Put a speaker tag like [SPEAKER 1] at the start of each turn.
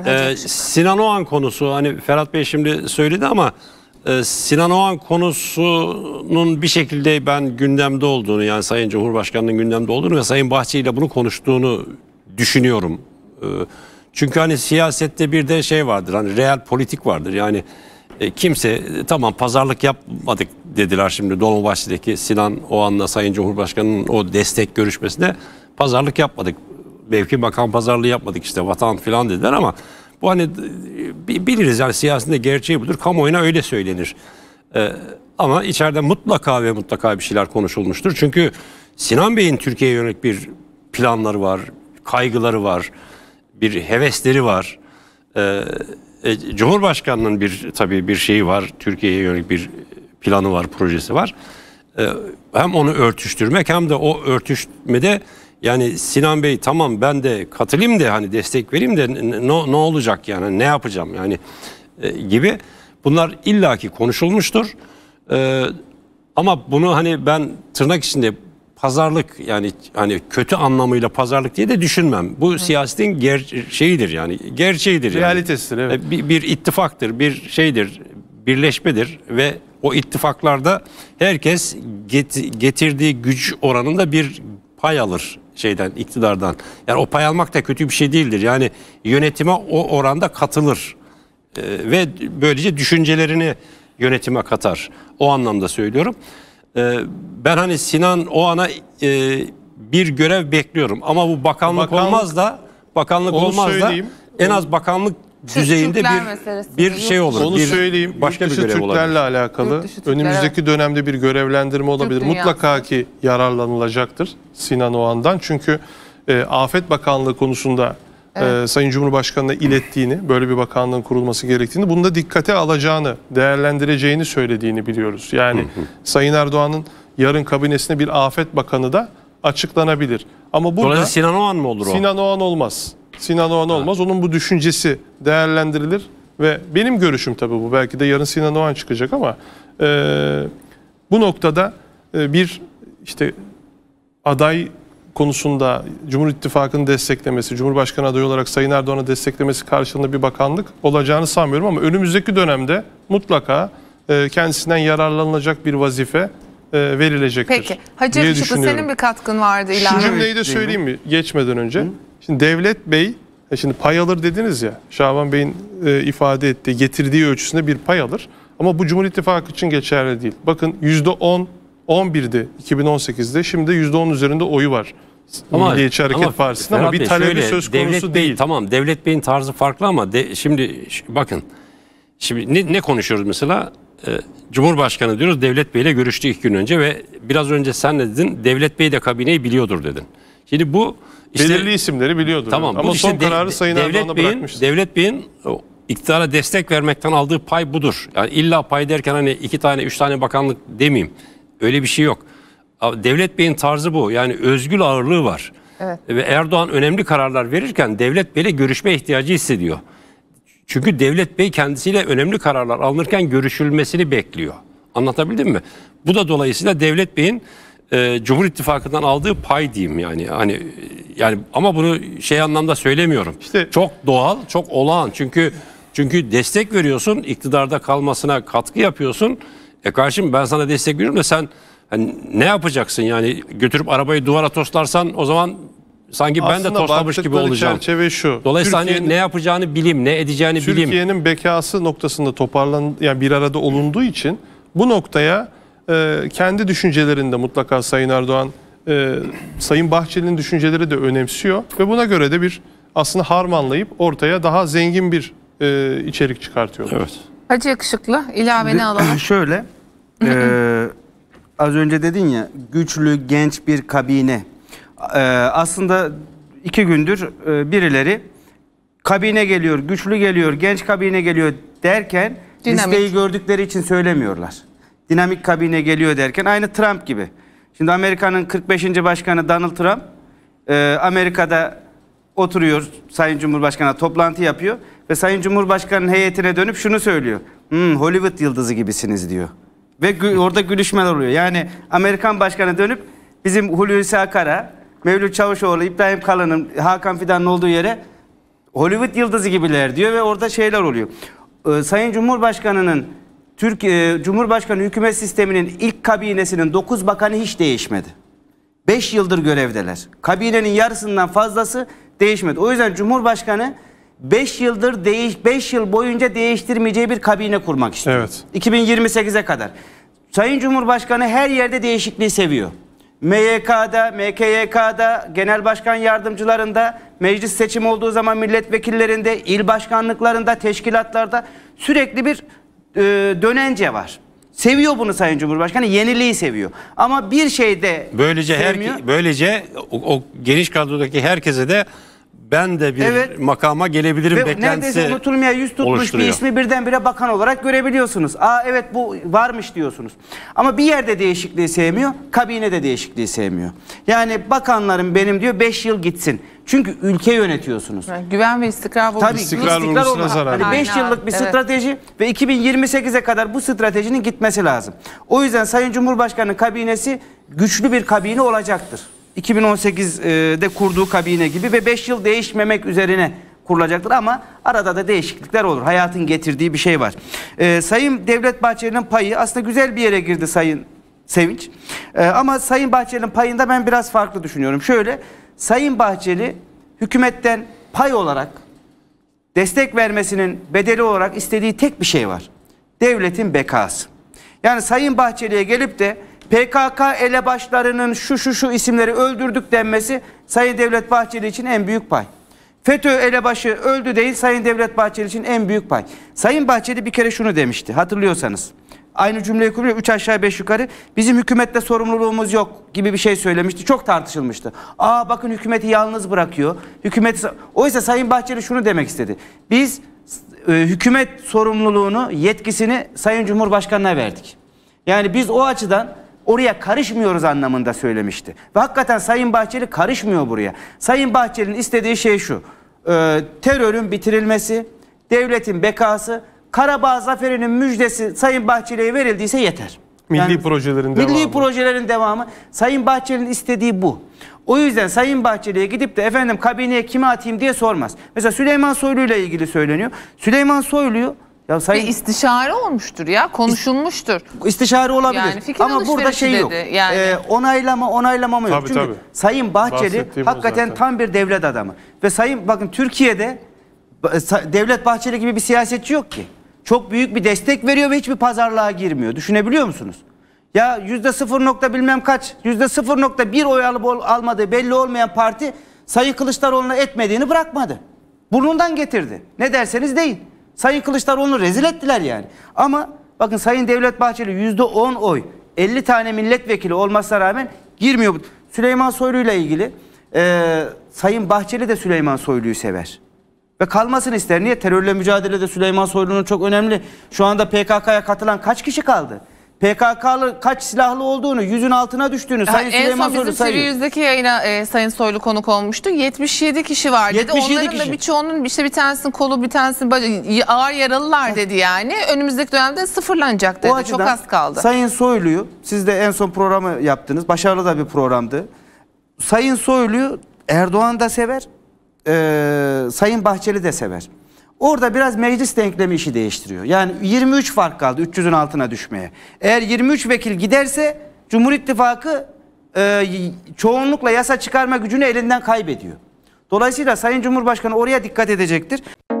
[SPEAKER 1] Ee, şey. Sinan Oğan konusu hani Ferhat Bey şimdi söyledi ama e, Sinan Oğan konusunun bir şekilde ben gündemde olduğunu yani Sayın Cumhurbaşkanı'nın gündemde olduğunu ve Sayın Bahçeli ile bunu konuştuğunu düşünüyorum. E, çünkü hani siyasette bir de şey vardır hani real politik vardır yani e, kimse e, tamam pazarlık yapmadık dediler şimdi Dolmabahçe'deki Sinan Oğan'la Sayın Cumhurbaşkanı'nın o destek görüşmesinde pazarlık yapmadık belki bakan pazarlığı yapmadık işte vatan filan dediler ama bu hani e, biliriz yani siyasetinde gerçeği budur. Kamuoyuna öyle söylenir. Ee, ama içeride mutlaka ve mutlaka bir şeyler konuşulmuştur. Çünkü Sinan Bey'in Türkiye'ye yönelik bir planları var, kaygıları var, bir hevesleri var. Ee, e, Cumhurbaşkanının bir tabii bir şeyi var, Türkiye'ye yönelik bir planı var, projesi var. Ee, hem onu örtüştürmek hem de o örtüşmede yani Sinan Bey tamam ben de katılayım de hani destek vereyim de ne, ne olacak yani ne yapacağım yani e, gibi bunlar illaki konuşulmuştur. E, ama bunu hani ben tırnak içinde pazarlık yani hani kötü anlamıyla pazarlık diye de düşünmem. Bu Hı. siyasetin ger şeyidir yani gerçeğidir. Realitesidir yani. evet. E, bir, bir ittifaktır, bir şeydir, birleşmedir ve o ittifaklarda herkes get getirdiği güç oranında bir pay alır şeyden iktidardan. Yani o pay almak da kötü bir şey değildir. Yani yönetime o oranda katılır. E, ve böylece düşüncelerini yönetime katar. O anlamda söylüyorum. E, ben hani Sinan o ana e, bir görev bekliyorum ama bu bakanlık, bakanlık olmaz da bakanlık olmaz da en az bakanlık
[SPEAKER 2] düzeyinde Türkler meselesi. bir, şey
[SPEAKER 3] olur. Onu bir, söyleyeyim. Başka bir görev Türklerle olabilir. alakalı Türkler, önümüzdeki evet. dönemde bir görevlendirme olabilir. Mutlaka ki yararlanılacaktır Sinan Oğan'dan. Çünkü e, Afet Bakanlığı konusunda e, evet. e, Sayın Cumhurbaşkanı'na ilettiğini, böyle bir bakanlığın kurulması gerektiğini, bunu da dikkate alacağını, değerlendireceğini söylediğini biliyoruz. Yani Sayın Erdoğan'ın yarın kabinesine bir Afet Bakanı da açıklanabilir. Ama burada Dolayısıyla Sinan Oğan mı olur o? Sinan Oğan olmaz. Sinan Oğan olmaz. Onun bu düşüncesi değerlendirilir ve benim görüşüm tabii bu. Belki de yarın Sinan Oğan çıkacak ama e, bu noktada e, bir işte aday konusunda Cumhur İttifakı'nı desteklemesi, Cumhurbaşkanı adayı olarak Sayın Erdoğan'ı desteklemesi karşılığında bir bakanlık olacağını sanmıyorum ama önümüzdeki dönemde mutlaka e, kendisinden yararlanılacak bir vazife e, verilecektir. Peki.
[SPEAKER 1] Hacı Işıklı senin bir katkın vardı ilan. Şu cümleyi de söyleyeyim
[SPEAKER 3] mi geçmeden önce? Hı? Şimdi Devlet Bey, e, şimdi pay alır dediniz ya, Şaban Bey'in e, ifade ettiği, getirdiği ölçüsünde bir pay alır. Ama bu Cumhur İttifakı için geçerli değil. Bakın %10, 11'di 2018'de, şimdi %10 üzerinde oyu var. Ama, Milliyetçi Hareket ama, Partisi'nin ama bir talebi şöyle, söz konusu devlet değil. tamam, Devlet Bey'in tarzı farklı
[SPEAKER 1] ama de, şimdi bakın, şimdi ne, ne konuşuyoruz mesela? Cumhurbaşkanı diyoruz Devlet Bey ile görüştü ilk gün önce ve biraz önce sen de dedin Devlet Bey de kabineyi biliyordur dedin. Şimdi bu işte, belirli isimleri biliyordur. Tamam, Ama bu işte son de, kararı Sayın Devlet Bey'in, Devlet Bey'in iktidara destek vermekten aldığı pay budur. Yani illa pay derken hani iki tane üç tane bakanlık demeyeyim. Öyle bir şey yok. Devlet Bey'in tarzı bu. Yani özgül ağırlığı var. Evet. Ve Erdoğan önemli kararlar verirken Devlet Bey'le görüşme ihtiyacı hissediyor. Çünkü Devlet Bey kendisiyle önemli kararlar alınırken görüşülmesini bekliyor. Anlatabildim mi? Bu da dolayısıyla Devlet Bey'in e, Cumhur İttifakı'ndan aldığı pay diyeyim yani. Hani e, yani ama bunu şey anlamda söylemiyorum. İşte çok doğal, çok olağan. Çünkü çünkü destek veriyorsun, iktidarda kalmasına katkı yapıyorsun. E karşım ben sana destek veriyorum da sen hani ne yapacaksın yani götürüp arabayı duvara toslarsan o zaman sanki ben de toslamış gibi olacağım. çerçeve şu. Dolayısıyla hani ne
[SPEAKER 3] yapacağını bilim, ne edeceğini Türkiye bilim. Türkiye'nin bekası noktasında toparlan yani bir arada olunduğu için bu noktaya e, kendi düşüncelerinde mutlaka Sayın Erdoğan e, Sayın Bahçeli'nin düşünceleri de önemsiyor ve buna göre de bir aslında harmanlayıp ortaya daha zengin
[SPEAKER 2] bir e, içerik çıkartıyorlar. Evet.
[SPEAKER 1] Hacı Yakışıklı ilaveni alalım.
[SPEAKER 2] Şöyle e, az önce dedin ya güçlü genç bir kabine ee, aslında iki gündür e, birileri kabine geliyor, güçlü geliyor, genç kabine geliyor derken Dinamik. listeyi gördükleri için söylemiyorlar. Dinamik kabine geliyor derken aynı Trump gibi. Şimdi Amerika'nın 45. başkanı Donald Trump e, Amerika'da oturuyor Sayın Cumhurbaşkanı toplantı yapıyor ve Sayın Cumhurbaşkanı'nın heyetine dönüp şunu söylüyor. Hmm, Hollywood yıldızı gibisiniz diyor. Ve gü orada gülüşmeler oluyor. Yani Amerikan başkanı dönüp bizim Hulusi Akar'a Mevlüt Çavuşoğlu, İbrahim Kalın'ın, Hakan Fidan'ın olduğu yere Hollywood yıldızı gibiler diyor ve orada şeyler oluyor. Ee, Sayın Cumhurbaşkanı'nın Türkiye Cumhurbaşkanı hükümet sisteminin ilk kabinesinin 9 bakanı hiç değişmedi. 5 yıldır görevdeler. Kabinenin yarısından fazlası değişmedi. O yüzden Cumhurbaşkanı 5 yıldır değiş 5 yıl boyunca değiştirmeyeceği bir kabine kurmak istiyor. Evet. 2028'e kadar. Sayın Cumhurbaşkanı her yerde değişikliği seviyor. MYK'da, MKYK'da, genel başkan yardımcılarında, meclis seçimi olduğu zaman milletvekillerinde, il başkanlıklarında, teşkilatlarda sürekli bir e, dönence var. Seviyor bunu Sayın Cumhurbaşkanı. Yeniliği seviyor. Ama bir şeyde böylece sevmiyor. her
[SPEAKER 1] böylece o, o geniş kadrodaki herkese de ben de bir Evet. makama gelebilirim Ve neredeyse beklentisi
[SPEAKER 2] unutulmaya yüz tutmuş bir oluşturuyor. ismi birdenbire bakan olarak görebiliyorsunuz. Aa evet bu varmış diyorsunuz. Ama bir yerde değişikliği sevmiyor, kabinede değişikliği sevmiyor. Yani bakanlarım benim diyor 5 yıl gitsin. Çünkü ülke yönetiyorsunuz. Yani Güven ve istikrar bu. Tabii İstikrar olma- ulusuna zarar Hani 5 Aynen, yıllık bir evet. strateji ve 2028'e kadar bu stratejinin gitmesi lazım. O yüzden Sayın Cumhurbaşkanı kabinesi güçlü bir kabine olacaktır. 2018'de e, kurduğu kabine gibi ve 5 yıl değişmemek üzerine kurulacaktır ama arada da değişiklikler olur. Hayatın getirdiği bir şey var. Ee, Sayın Devlet Bahçeli'nin payı aslında güzel bir yere girdi Sayın Sevinç. Ee, ama Sayın Bahçeli'nin payında ben biraz farklı düşünüyorum. Şöyle Sayın Bahçeli hükümetten pay olarak destek vermesinin bedeli olarak istediği tek bir şey var. Devletin bekası. Yani Sayın Bahçeli'ye gelip de PKK elebaşlarının şu şu şu isimleri öldürdük denmesi Sayın Devlet Bahçeli için en büyük pay. FETÖ elebaşı öldü değil Sayın Devlet Bahçeli için en büyük pay. Sayın Bahçeli bir kere şunu demişti hatırlıyorsanız. Aynı cümleyi kuruyor 3 aşağı 5 yukarı bizim hükümette sorumluluğumuz yok gibi bir şey söylemişti. Çok tartışılmıştı. Aa bakın hükümeti yalnız bırakıyor. Hükümet oysa Sayın Bahçeli şunu demek istedi. Biz e, hükümet sorumluluğunu, yetkisini Sayın Cumhurbaşkanına verdik. Yani biz o açıdan oraya karışmıyoruz anlamında söylemişti. Ve hakikaten Sayın Bahçeli karışmıyor buraya. Sayın Bahçeli'nin istediği şey şu. E, terörün bitirilmesi, devletin bekası, Karabağ zaferinin müjdesi Sayın Bahçeli'ye verildiyse yeter. Yani milli
[SPEAKER 3] projelerin milli devamı. Milli
[SPEAKER 2] projelerin devamı. Sayın Bahçeli'nin istediği bu. O yüzden Sayın Bahçeli'ye gidip de efendim kabineye kime atayım diye sormaz. Mesela Süleyman Soylu ile ilgili söyleniyor. Süleyman Soylu'yu ya sayın, bir istişare olmuştur ya, konuşulmuştur. İstişare olabilir. Yani fikir Ama burada şey dedi. yok. Yani. E, onaylama onaylamama yok. Tabii, Çünkü tabii. Sayın Bahçeli hakikaten tam bir devlet adamı. Ve sayın bakın Türkiye'de Devlet Bahçeli gibi bir siyasetçi yok ki. Çok büyük bir destek veriyor ve hiçbir pazarlığa girmiyor. Düşünebiliyor musunuz? Ya yüzde sıfır nokta bilmem kaç, yüzde sıfır nokta bir oy alıp almadığı belli olmayan parti Sayın Kılıçdaroğlu'na etmediğini bırakmadı. Burnundan getirdi. Ne derseniz deyin. Sayın Kılıçdaroğlu'nu rezil ettiler yani. Ama bakın Sayın Devlet Bahçeli yüzde on oy 50 tane milletvekili olmasına rağmen girmiyor. Süleyman Soylu ile ilgili e, Sayın Bahçeli de Süleyman Soylu'yu sever. Ve kalmasını ister. Niye? Terörle mücadelede Süleyman Soylu'nun çok önemli. Şu anda PKK'ya katılan kaç kişi kaldı? PKK'lı kaç silahlı olduğunu, yüzün altına düştüğünü Sayın yani Süleyman Soylu sayıyor. En son bizim
[SPEAKER 1] Sirius'daki yayına e, Sayın Soylu konuk olmuştu. 77 kişi var dedi. 77 Onların kişi. da birçoğunun işte bir tanesinin kolu bir tanesinin bacağı ağır yaralılar dedi yani. Önümüzdeki dönemde sıfırlanacak dedi. O Çok az kaldı.
[SPEAKER 2] Sayın Soylu'yu siz de en son programı yaptınız. Başarılı da bir programdı. Sayın Soylu'yu Erdoğan da sever. E, Sayın Bahçeli de sever. Orada biraz meclis denklemi işi değiştiriyor. Yani 23 fark kaldı 300'ün altına düşmeye. Eğer 23 vekil giderse Cumhur İttifakı e, çoğunlukla yasa çıkarma gücünü elinden kaybediyor. Dolayısıyla Sayın Cumhurbaşkanı oraya dikkat edecektir.